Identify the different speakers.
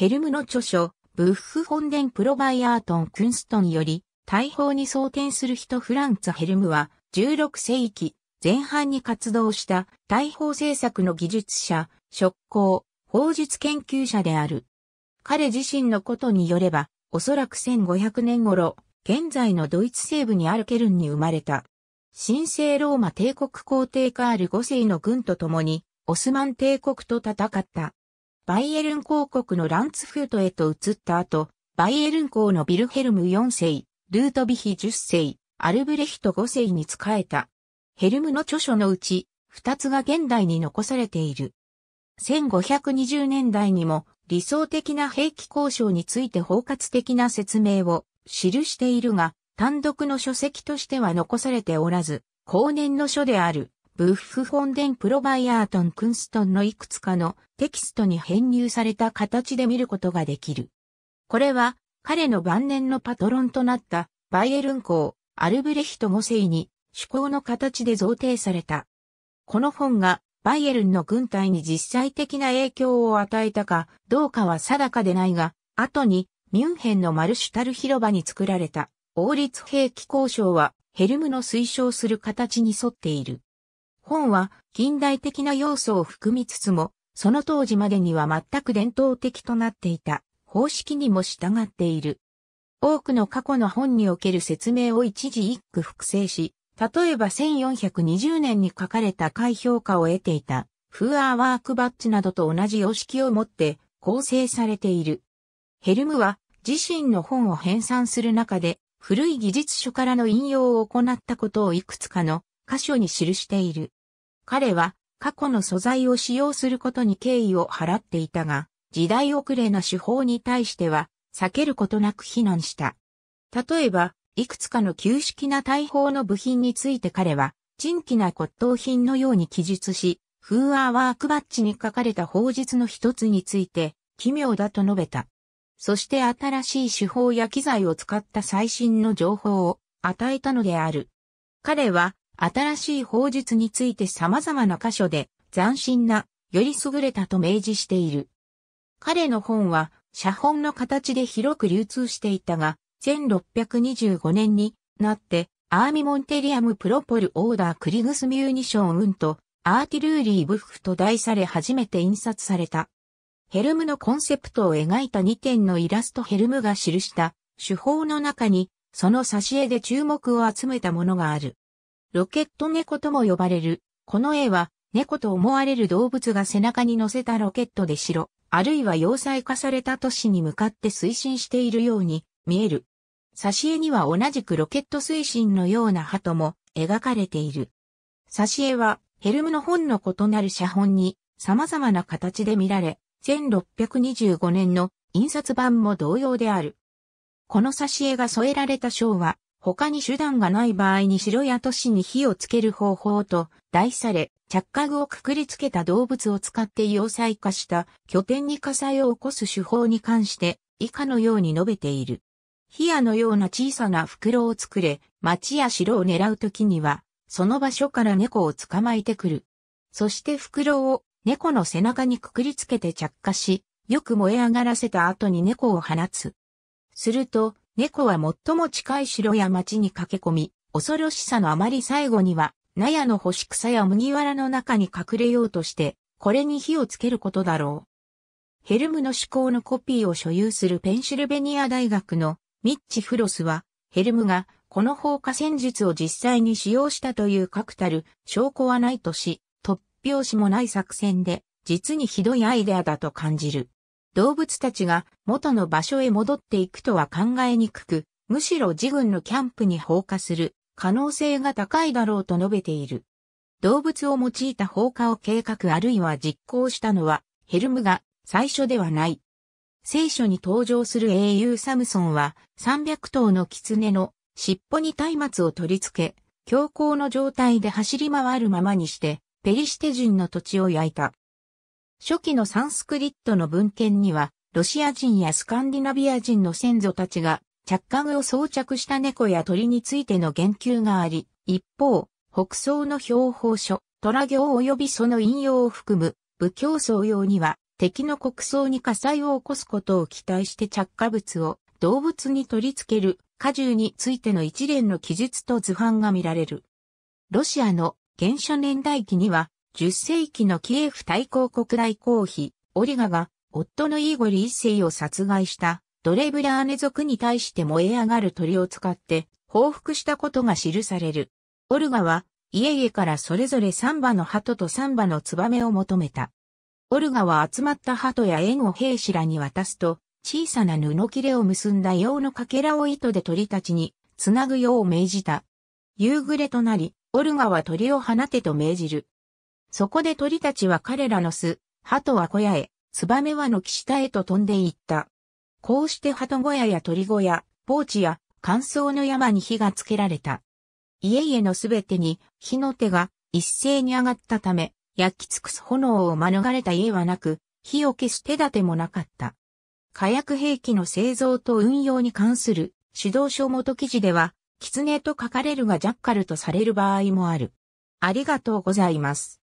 Speaker 1: ヘルムの著書、ブッフ本ン・プロバイアートン・クンストンより、大砲に装填する人フランツ・ヘルムは、16世紀前半に活動した大砲製作の技術者、職工、法術研究者である。彼自身のことによれば、おそらく1500年頃、現在のドイツ西部にあるケルンに生まれた。神聖ローマ帝国皇帝カール5世の軍と共に、オスマン帝国と戦った。バイエルン公国のランツフートへと移った後、バイエルン公のビルヘルム4世、ルートビヒ10世、アルブレヒト5世に仕えた。ヘルムの著書のうち、2つが現代に残されている。1520年代にも理想的な兵器交渉について包括的な説明を記しているが、単独の書籍としては残されておらず、後年の書であるブッフフォンデン・プロバイアートン・クンストンのいくつかのテキストに編入された形で見ることができる。これは彼の晩年のパトロンとなったバイエルン公アルブレヒト5世に主向の形で贈呈された。この本がバイエルンの軍隊に実際的な影響を与えたかどうかは定かでないが、後にミュンヘンのマルシュタル広場に作られた王立兵器交渉はヘルムの推奨する形に沿っている。本は近代的な要素を含みつつも、その当時までには全く伝統的となっていた方式にも従っている。多くの過去の本における説明を一時一句複製し、例えば1420年に書かれた回評価を得ていた、フーアーワークバッジなどと同じ様式を持って構成されている。ヘルムは自身の本を編纂する中で、古い技術書からの引用を行ったことをいくつかの箇所に記している。彼は過去の素材を使用することに敬意を払っていたが、時代遅れな手法に対しては避けることなく非難した。例えば、いくつかの旧式な大砲の部品について彼は、珍奇な骨董品のように記述し、フーアーワークバッチに書かれた法術の一つについて、奇妙だと述べた。そして新しい手法や機材を使った最新の情報を与えたのである。彼は新しい法術について様々な箇所で斬新な、より優れたと明示している。彼の本は、写本の形で広く流通していたが、1625年になって、アーミモンテリアムプロポルオーダークリグスミューニション運とアーティルーリーブッフと題され初めて印刷された。ヘルムのコンセプトを描いた2点のイラストヘルムが記した手法の中に、その挿絵で注目を集めたものがある。ロケット猫とも呼ばれる。この絵は、猫と思われる動物が背中に乗せたロケットで白、あるいは要塞化された都市に向かって推進しているように見える。挿絵には同じくロケット推進のような鳩も描かれている。挿絵はヘルムの本の異なる写本に様々な形で見られ、1625年の印刷版も同様である。この挿絵が添えられた章は他に手段がない場合に城や都市に火をつける方法と題され、着火具をくくりつけた動物を使って要塞化した拠点に火災を起こす手法に関して以下のように述べている。火矢のような小さな袋を作れ、町や城を狙う時には、その場所から猫を捕まえてくる。そして袋を猫の背中にくくりつけて着火し、よく燃え上がらせた後に猫を放つ。すると、猫は最も近い城や町に駆け込み、恐ろしさのあまり最後には、納屋の干し草や麦わらの中に隠れようとして、これに火をつけることだろう。ヘルムの思考のコピーを所有するペンシルベニア大学のミッチ・フロスは、ヘルムがこの放火戦術を実際に使用したという確たる証拠はないとし、突拍子もない作戦で、実にひどいアイデアだと感じる。動物たちが元の場所へ戻っていくとは考えにくく、むしろ自軍のキャンプに放火する可能性が高いだろうと述べている。動物を用いた放火を計画あるいは実行したのはヘルムが最初ではない。聖書に登場する英雄サムソンは300頭の狐の尻尾に松明を取り付け、強行の状態で走り回るままにしてペリシテ人の土地を焼いた。初期のサンスクリットの文献には、ロシア人やスカンディナビア人の先祖たちが、着火具を装着した猫や鳥についての言及があり、一方、北宋の標法書、虎行及びその引用を含む、武教僧用には、敵の国葬に火災を起こすことを期待して着火物を動物に取り付ける荷重についての一連の記述と図版が見られる。ロシアの原初年代記には10世紀のキエフ大公国大公妃、オリガが、夫のイーゴリ一世を殺害したドレブラーネ族に対して燃え上がる鳥を使って報復したことが記される。オルガは家々からそれぞれ三羽の鳩と三羽のツバメを求めた。オルガは集まった鳩や縁を兵士らに渡すと小さな布切れを結んだ用のかけらを糸で鳥たちに繋ぐよう命じた。夕暮れとなり、オルガは鳥を放てと命じる。そこで鳥たちは彼らの巣、鳩は小屋へ、ツバメは軒下へと飛んでいった。こうして鳩小屋や鳥小屋、ポーチや乾燥の山に火がつけられた。家々のすべてに火の手が一斉に上がったため、焼き尽くす炎を免れた家はなく、火を消す手立てもなかった。火薬兵器の製造と運用に関する指導書元記事では、狐と書かれるがジャッカルとされる場合もある。ありがとうございます。